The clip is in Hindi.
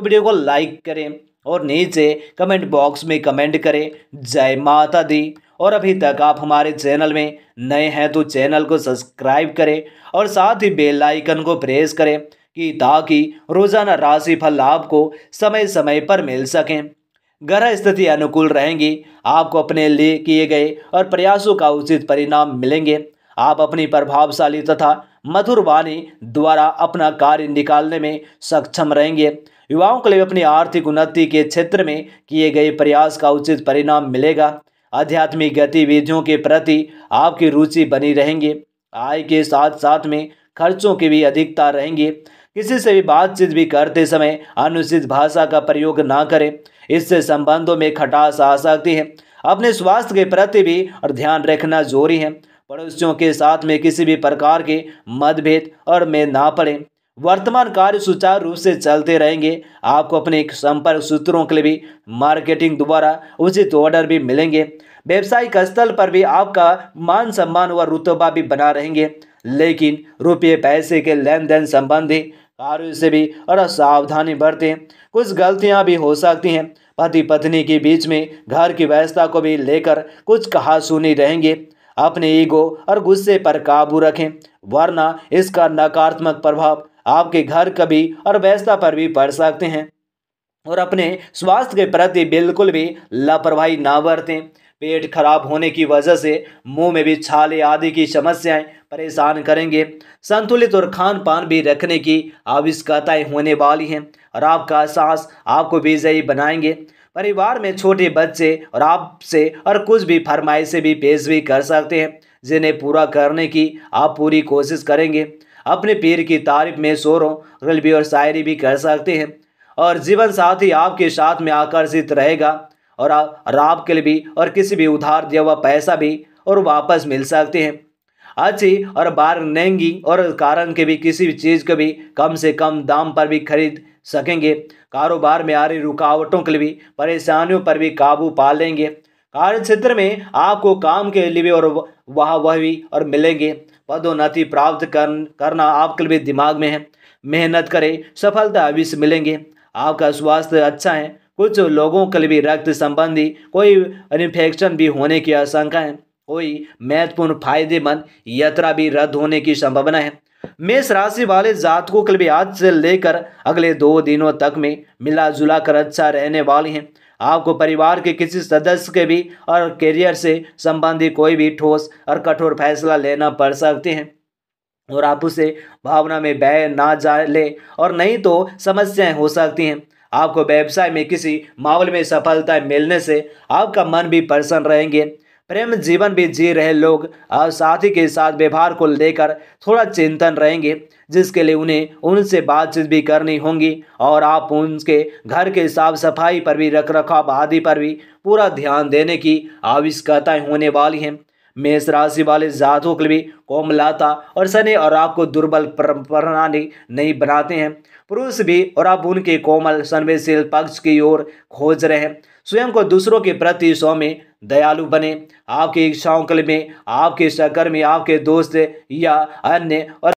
तो वीडियो को लाइक करें और नीचे कमेंट बॉक्स में कमेंट करें जय माता दी और अभी तक आप हमारे चैनल में नए हैं तो चैनल को सब्सक्राइब करें और साथ ही बेल आइकन को प्रेस करें कि ताकि रोजाना राशि फल को समय समय पर मिल सकें ग्रह स्थिति अनुकूल रहेंगी आपको अपने लिए किए गए और प्रयासों का उचित परिणाम मिलेंगे आप अपनी प्रभावशाली तथा मधुर वाणी द्वारा अपना कार्य निकालने में सक्षम रहेंगे युवाओं के लिए अपनी आर्थिक उन्नति के क्षेत्र में किए गए प्रयास का उचित परिणाम मिलेगा आध्यात्मिक गतिविधियों के प्रति आपकी रुचि बनी रहेंगी आय के साथ साथ में खर्चों की भी अधिकता रहेंगी किसी से भी बातचीत भी करते समय अनुचित भाषा का प्रयोग ना करें इससे संबंधों में खटास आ सकती है अपने स्वास्थ्य के प्रति भी और ध्यान रखना जरूरी है पड़ोसियों के साथ में किसी भी प्रकार के मतभेद और में ना पड़ें वर्तमान कार्य सुचारू रूप से चलते रहेंगे आपको अपने संपर्क सूत्रों के लिए भी मार्केटिंग द्वारा उचित ऑर्डर भी मिलेंगे व्यवसायिक स्थल पर भी आपका मान सम्मान व रुतबा भी बना रहेंगे लेकिन रुपये पैसे के लेन देन संबंधी कार्यों से भी और सावधानी बरतें कुछ गलतियां भी हो सकती हैं पति पत्नी के बीच में घर की व्यवस्था को भी लेकर कुछ कहा सुनी रहेंगे अपने ईगो और गुस्से पर काबू रखें वरना इसका नकारात्मक प्रभाव आपके घर कभी और व्यवस्था पर भी पड़ सकते हैं और अपने स्वास्थ्य के प्रति बिल्कुल भी लापरवाही ना बरतें पेट खराब होने की वजह से मुंह में भी छाले आदि की समस्याएं परेशान करेंगे संतुलित और खान पान भी रखने की आवश्यकताएँ होने वाली हैं और आपका सांस आपको विजयी बनाएंगे परिवार में छोटे बच्चे और आपसे और कुछ भी फरमाइशें भी पेश भी कर सकते हैं जिन्हें पूरा करने की आप पूरी कोशिश करेंगे अपने पीर की तारीफ में शोरों गलबी और शायरी भी कर सकते हैं और जीवन साथी आपके साथ में आकर्षित रहेगा और आप के लिए भी और किसी भी उधार दिया हुआ पैसा भी और वापस मिल सकते हैं अच्छी और बार नहंगी और कारण के भी किसी भी चीज़ को भी कम से कम दाम पर भी खरीद सकेंगे कारोबार में आ रही रुकावटों के लिए भी परेशानियों पर भी काबू पा लेंगे कार्य क्षेत्र में आपको काम के लिए और वह वह भी और मिलेंगे पदोन्नति प्राप्त कर, करना आपके लिए दिमाग में है मेहनत करें सफलता अवश्य मिलेंगे आपका स्वास्थ्य अच्छा है कुछ लोगों के लिए रक्त संबंधी कोई इन्फेक्शन भी होने की आशंका है कोई महत्वपूर्ण फायदेमंद यात्रा भी रद्द होने की संभावना है मेष राशि वाले जातकों के लिए आज से लेकर अगले दो दिनों तक में मिला जुला कर अच्छा रहने वाले हैं आपको परिवार के किसी सदस्य के भी और करियर से संबंधित कोई भी ठोस और कठोर फैसला लेना पड़ सकते हैं और आप उसे भावना में बह ना जा ले और नहीं तो समस्याएं हो सकती हैं आपको व्यवसाय में किसी माहौल में सफलता मिलने से आपका मन भी प्रसन्न रहेंगे प्रेम जीवन भी जी रहे लोग और साथी के साथ व्यवहार को लेकर थोड़ा चिंतन रहेंगे जिसके लिए उन्हें उनसे बातचीत भी करनी होगी और आप उनके घर के साफ सफाई पर भी रख रखाव आदि पर भी पूरा ध्यान देने की आवश्यकताएँ होने वाली हैं मेष राशि वाले जातों के लिए कोमलाता और शनि और आपको दुर्बल प्रणाली नहीं बनाते हैं पुरुष भी और आप उनके कोमल संवेदशील पक्ष की ओर खोज रहे हैं स्वयं को दूसरों के प्रति स्वामे दयालु बने आपकी इच्छाओं के लिए आपके सहकर्मी आपके दोस्त या अन्य और